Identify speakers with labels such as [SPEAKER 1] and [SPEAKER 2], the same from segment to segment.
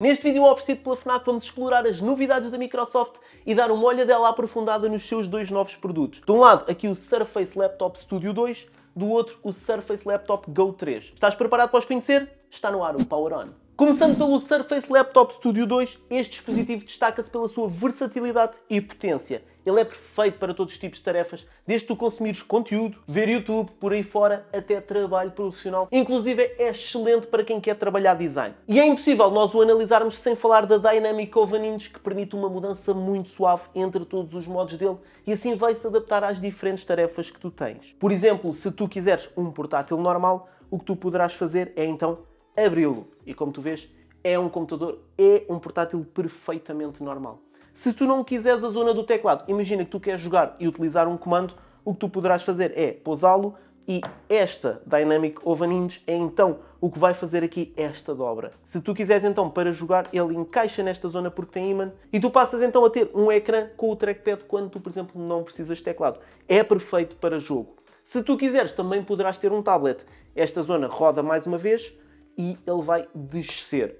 [SPEAKER 1] Neste vídeo oferecido pela FNAC vamos explorar as novidades da Microsoft e dar uma olhadela aprofundada nos seus dois novos produtos. De um lado, aqui o Surface Laptop Studio 2, do outro, o Surface Laptop Go 3. Estás preparado para os conhecer? Está no ar o Power On! Começando pelo Surface Laptop Studio 2, este dispositivo destaca-se pela sua versatilidade e potência. Ele é perfeito para todos os tipos de tarefas, desde tu consumires conteúdo, ver YouTube, por aí fora, até trabalho profissional. Inclusive é excelente para quem quer trabalhar design. E é impossível nós o analisarmos sem falar da Dynamic Oven que permite uma mudança muito suave entre todos os modos dele e assim vai-se adaptar às diferentes tarefas que tu tens. Por exemplo, se tu quiseres um portátil normal, o que tu poderás fazer é então abri-lo e, como tu vês, é um computador, é um portátil perfeitamente normal. Se tu não quiseres a zona do teclado, imagina que tu queres jogar e utilizar um comando, o que tu poderás fazer é pousá-lo e esta Dynamic Oven Hinge é então o que vai fazer aqui esta dobra. Se tu quiseres então para jogar, ele encaixa nesta zona porque tem imã e tu passas então a ter um ecrã com o trackpad quando tu, por exemplo, não precisas de teclado. É perfeito para jogo. Se tu quiseres, também poderás ter um tablet. Esta zona roda mais uma vez, e ele vai descer.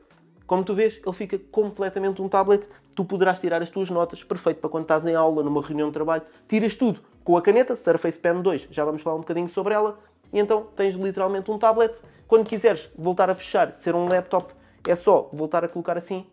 [SPEAKER 1] Como tu vês, ele fica completamente um tablet. Tu poderás tirar as tuas notas, perfeito para quando estás em aula, numa reunião de trabalho. Tiras tudo com a caneta Surface Pen 2. Já vamos falar um bocadinho sobre ela. E então tens literalmente um tablet. Quando quiseres voltar a fechar, ser um laptop, é só voltar a colocar assim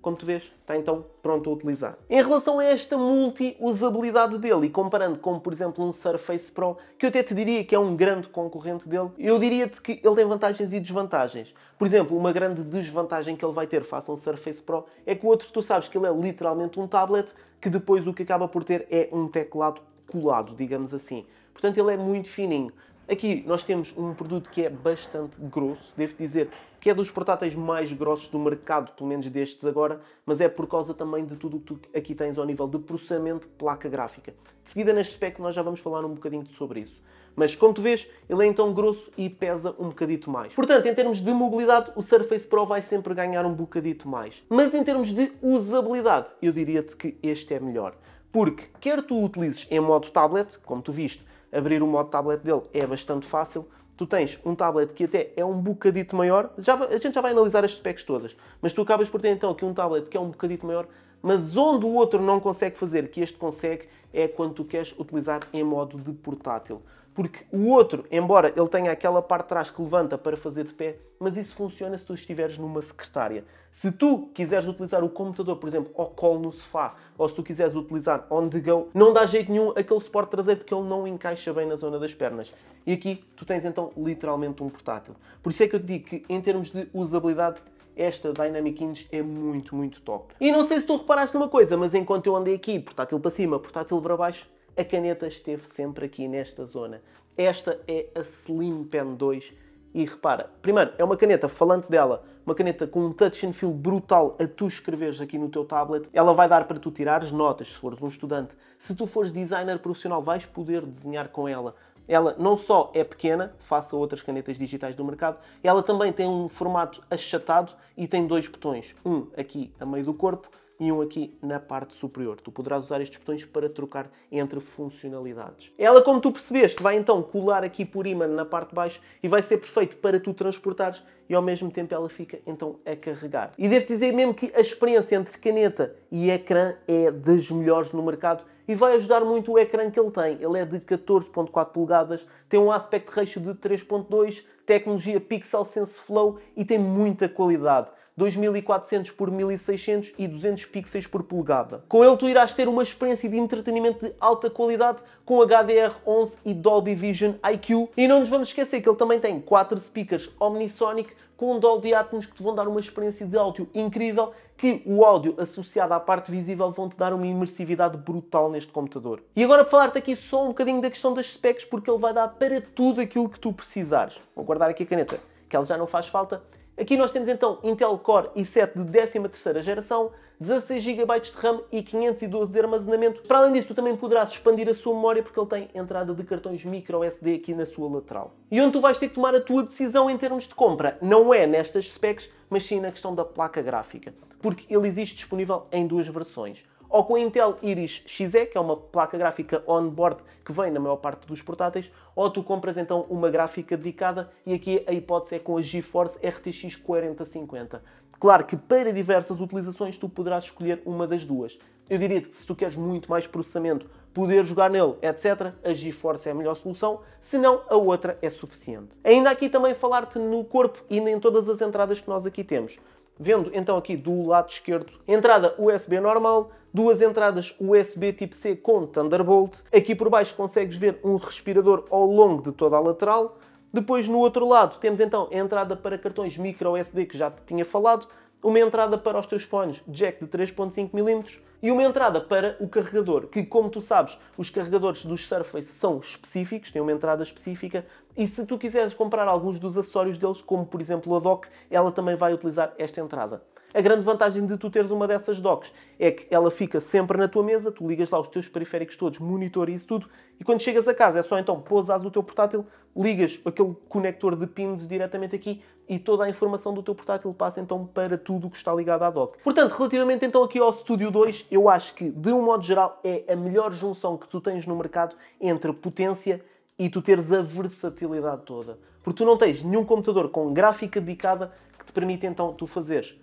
[SPEAKER 1] como tu vês, está então pronto a utilizar. Em relação a esta multi-usabilidade dele e comparando com, por exemplo, um Surface Pro, que eu até te diria que é um grande concorrente dele, eu diria-te que ele tem vantagens e desvantagens. Por exemplo, uma grande desvantagem que ele vai ter face a um Surface Pro é que o outro, tu sabes que ele é literalmente um tablet, que depois o que acaba por ter é um teclado colado, digamos assim. Portanto, ele é muito fininho. Aqui nós temos um produto que é bastante grosso, devo dizer que é dos portáteis mais grossos do mercado, pelo menos destes agora, mas é por causa também de tudo o que tu aqui tens ao nível de processamento de placa gráfica. De seguida neste spec nós já vamos falar um bocadinho sobre isso. Mas como tu vês, ele é então grosso e pesa um bocadito mais. Portanto, em termos de mobilidade, o Surface Pro vai sempre ganhar um bocadito mais. Mas em termos de usabilidade, eu diria-te que este é melhor. Porque quer tu o utilizes em modo tablet, como tu viste, abrir o modo tablet dele é bastante fácil. Tu tens um tablet que até é um bocadito maior, já, a gente já vai analisar as specs todas, mas tu acabas por ter então aqui um tablet que é um bocadito maior, mas onde o outro não consegue fazer, que este consegue, é quando tu queres utilizar em modo de portátil. Porque o outro, embora ele tenha aquela parte de trás que levanta para fazer de pé, mas isso funciona se tu estiveres numa secretária. Se tu quiseres utilizar o computador, por exemplo, ao colo no sofá, ou se tu quiseres utilizar on the go, não dá jeito nenhum aquele suporte traseiro porque ele não encaixa bem na zona das pernas. E aqui tu tens então literalmente um portátil. Por isso é que eu te digo que em termos de usabilidade, esta Dynamic Hinge é muito, muito top. E não sei se tu reparaste numa coisa, mas enquanto eu andei aqui, portátil para cima, portátil para baixo, a caneta esteve sempre aqui nesta zona. Esta é a Slim Pen 2 e repara, primeiro, é uma caneta, falante dela, uma caneta com um touch and feel brutal a tu escreveres aqui no teu tablet. Ela vai dar para tu tirares notas, se fores um estudante. Se tu fores designer profissional, vais poder desenhar com ela. Ela não só é pequena, face a outras canetas digitais do mercado, ela também tem um formato achatado e tem dois botões. Um aqui a meio do corpo e um aqui na parte superior. Tu poderás usar estes botões para trocar entre funcionalidades. Ela, como tu percebeste, vai então colar aqui por imã na parte de baixo e vai ser perfeito para tu transportares e ao mesmo tempo ela fica então a carregar. E devo dizer mesmo que a experiência entre caneta e ecrã é das melhores no mercado e vai ajudar muito o ecrã que ele tem. Ele é de 14.4 polegadas, tem um aspect ratio de 3.2, tecnologia Pixel Sense Flow e tem muita qualidade. 2400 por 1600 e 200 pixels por polegada. Com ele tu irás ter uma experiência de entretenimento de alta qualidade com HDR11 e Dolby Vision IQ e não nos vamos esquecer que ele também tem 4 speakers Omnisonic com Dolby Atmos que te vão dar uma experiência de áudio incrível que o áudio associado à parte visível vão te dar uma imersividade brutal neste computador. E agora para falar-te aqui só um bocadinho da questão das specs porque ele vai dar para tudo aquilo que tu precisares. Vou guardar aqui a caneta que ela já não faz falta Aqui nós temos então Intel Core i7 de 13 geração, 16 GB de RAM e 512 de armazenamento. Para além disso, tu também poderás expandir a sua memória porque ele tem entrada de cartões micro SD aqui na sua lateral. E onde tu vais ter que tomar a tua decisão em termos de compra não é nestas specs, mas sim na questão da placa gráfica, porque ele existe disponível em duas versões ou com a Intel Iris Xe, que é uma placa gráfica on-board que vem na maior parte dos portáteis, ou tu compras então uma gráfica dedicada e aqui a hipótese é com a GeForce RTX 4050. Claro que para diversas utilizações tu poderás escolher uma das duas. Eu diria que se tu queres muito mais processamento, poder jogar nele, etc., a GeForce é a melhor solução, se não, a outra é suficiente. Ainda aqui também falar-te no corpo e em todas as entradas que nós aqui temos. Vendo então aqui do lado esquerdo, entrada USB normal, duas entradas USB Tipo-C com Thunderbolt. Aqui por baixo consegues ver um respirador ao longo de toda a lateral. Depois no outro lado temos então a entrada para cartões micro SD que já te tinha falado, uma entrada para os teus fones jack de 3.5mm e uma entrada para o carregador, que como tu sabes, os carregadores dos Surface são específicos, têm uma entrada específica e se tu quiseres comprar alguns dos acessórios deles, como por exemplo a dock, ela também vai utilizar esta entrada. A grande vantagem de tu teres uma dessas docks é que ela fica sempre na tua mesa, tu ligas lá os teus periféricos todos, monitora isso tudo e quando chegas a casa é só então pousas o teu portátil, ligas aquele conector de pins diretamente aqui e toda a informação do teu portátil passa então para tudo o que está ligado à dock. Portanto, relativamente então aqui ao Studio 2, eu acho que de um modo geral é a melhor junção que tu tens no mercado entre potência e tu teres a versatilidade toda. Porque tu não tens nenhum computador com gráfica dedicada que te permite então tu fazeres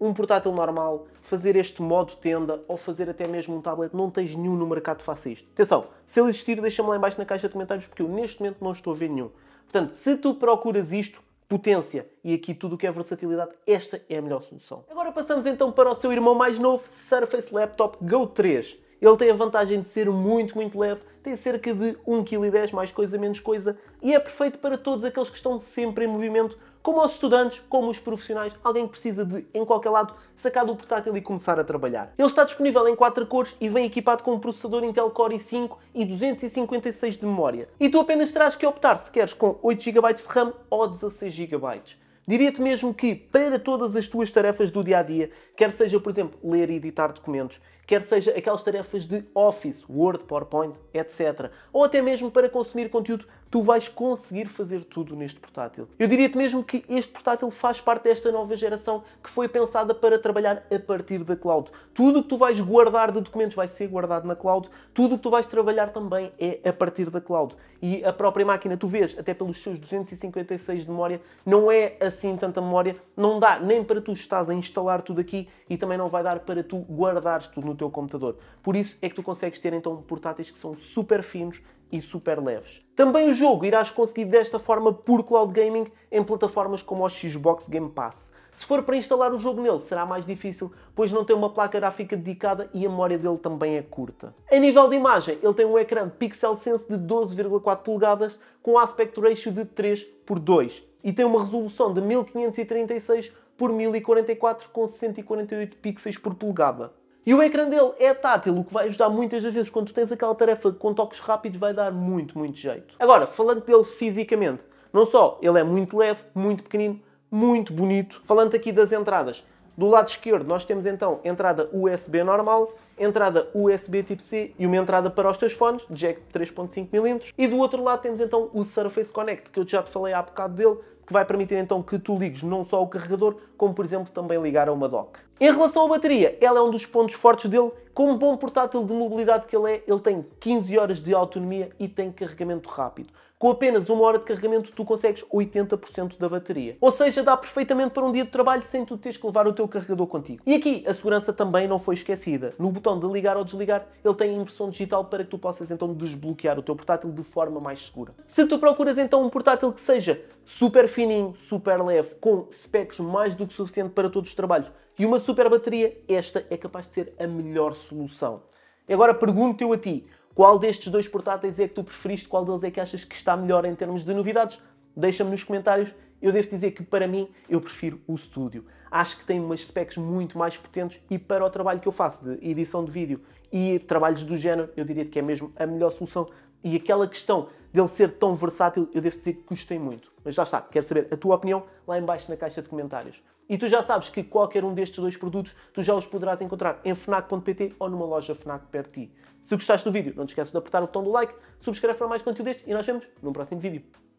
[SPEAKER 1] um portátil normal, fazer este modo tenda ou fazer até mesmo um tablet. Não tens nenhum no mercado que faça isto. Atenção, se ele existir, deixa-me lá embaixo na caixa de comentários porque eu neste momento não estou a ver nenhum. Portanto, se tu procuras isto, potência e aqui tudo o que é versatilidade, esta é a melhor solução. Agora passamos então para o seu irmão mais novo, Surface Laptop Go 3. Ele tem a vantagem de ser muito, muito leve, tem cerca de 1,10 kg mais coisa menos coisa e é perfeito para todos aqueles que estão sempre em movimento, como os estudantes, como os profissionais, alguém que precisa de, em qualquer lado, sacar do portátil e começar a trabalhar. Ele está disponível em 4 cores e vem equipado com um processador Intel Core i5 e 256 de memória. E tu apenas terás que optar se queres com 8 GB de RAM ou 16 GB. Diria-te mesmo que, para todas as tuas tarefas do dia a dia, quer seja, por exemplo, ler e editar documentos, quer seja aquelas tarefas de Office, Word, PowerPoint, etc. Ou até mesmo para consumir conteúdo, tu vais conseguir fazer tudo neste portátil. Eu diria-te mesmo que este portátil faz parte desta nova geração que foi pensada para trabalhar a partir da cloud. Tudo o que tu vais guardar de documentos vai ser guardado na cloud, tudo o que tu vais trabalhar também é a partir da cloud. E a própria máquina, tu vês, até pelos seus 256 de memória, não é assim tanta memória, não dá nem para tu estás a instalar tudo aqui e também não vai dar para tu guardares tudo no teu computador. Por isso é que tu consegues ter então portáteis que são super finos e super leves. Também o jogo irás conseguir desta forma por cloud gaming em plataformas como o Xbox Game Pass. Se for para instalar o jogo nele, será mais difícil, pois não tem uma placa gráfica dedicada e a memória dele também é curta. A nível de imagem, ele tem um ecrã Pixel Sense de 12,4 polegadas com aspect ratio de 3 por 2 e tem uma resolução de 1536 por 1044 com 148 pixels por polegada. E o ecrã dele é tátil, o que vai ajudar muitas das vezes quando tu tens aquela tarefa com toques rápidos, vai dar muito, muito jeito. Agora, falando dele fisicamente, não só ele é muito leve, muito pequenino, muito bonito. Falando aqui das entradas, do lado esquerdo nós temos então entrada USB normal entrada USB tipo C e uma entrada para os teus fones, jack de 3.5mm. E do outro lado temos então o Surface Connect, que eu já te falei há bocado dele, que vai permitir então que tu ligues não só o carregador, como por exemplo também ligar a uma dock. Em relação à bateria, ela é um dos pontos fortes dele. Como bom portátil de mobilidade que ele é, ele tem 15 horas de autonomia e tem carregamento rápido. Com apenas uma hora de carregamento, tu consegues 80% da bateria. Ou seja, dá perfeitamente para um dia de trabalho sem tu teres que levar o teu carregador contigo. E aqui, a segurança também não foi esquecida. No botão botão de ligar ou desligar, ele tem impressão digital para que tu possas então desbloquear o teu portátil de forma mais segura. Se tu procuras então um portátil que seja super fininho, super leve, com specs mais do que suficiente para todos os trabalhos e uma super bateria, esta é capaz de ser a melhor solução. Agora pergunto eu a ti, qual destes dois portáteis é que tu preferiste, qual deles é que achas que está melhor em termos de novidades? Deixa-me nos comentários. Eu devo dizer que para mim eu prefiro o Studio acho que tem umas specs muito mais potentes e para o trabalho que eu faço de edição de vídeo e trabalhos do género, eu diria que é mesmo a melhor solução. E aquela questão dele ser tão versátil, eu devo dizer que custei muito. Mas já está, quero saber a tua opinião lá embaixo na caixa de comentários. E tu já sabes que qualquer um destes dois produtos tu já os poderás encontrar em fnac.pt ou numa loja Fnac perto de ti. Se gostaste do vídeo, não te esqueças de apertar o botão do like, subscreve para mais conteúdo deste e nós vemos no próximo vídeo.